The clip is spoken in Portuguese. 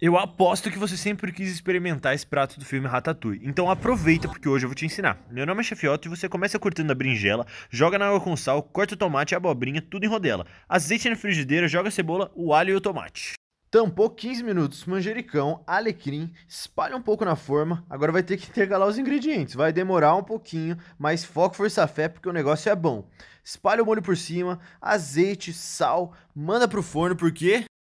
Eu aposto que você sempre quis experimentar esse prato do filme Ratatouille, então aproveita porque hoje eu vou te ensinar. Meu nome é Chefiote e você começa cortando a brinjela, joga na água com sal, corta o tomate e a abobrinha, tudo em rodela. Azeite na frigideira, joga a cebola, o alho e o tomate. Tampou 15 minutos, manjericão, alecrim, espalha um pouco na forma. Agora vai ter que intercalar os ingredientes, vai demorar um pouquinho, mas foco, força, fé, porque o negócio é bom. Espalha o molho por cima, azeite, sal, manda pro forno porque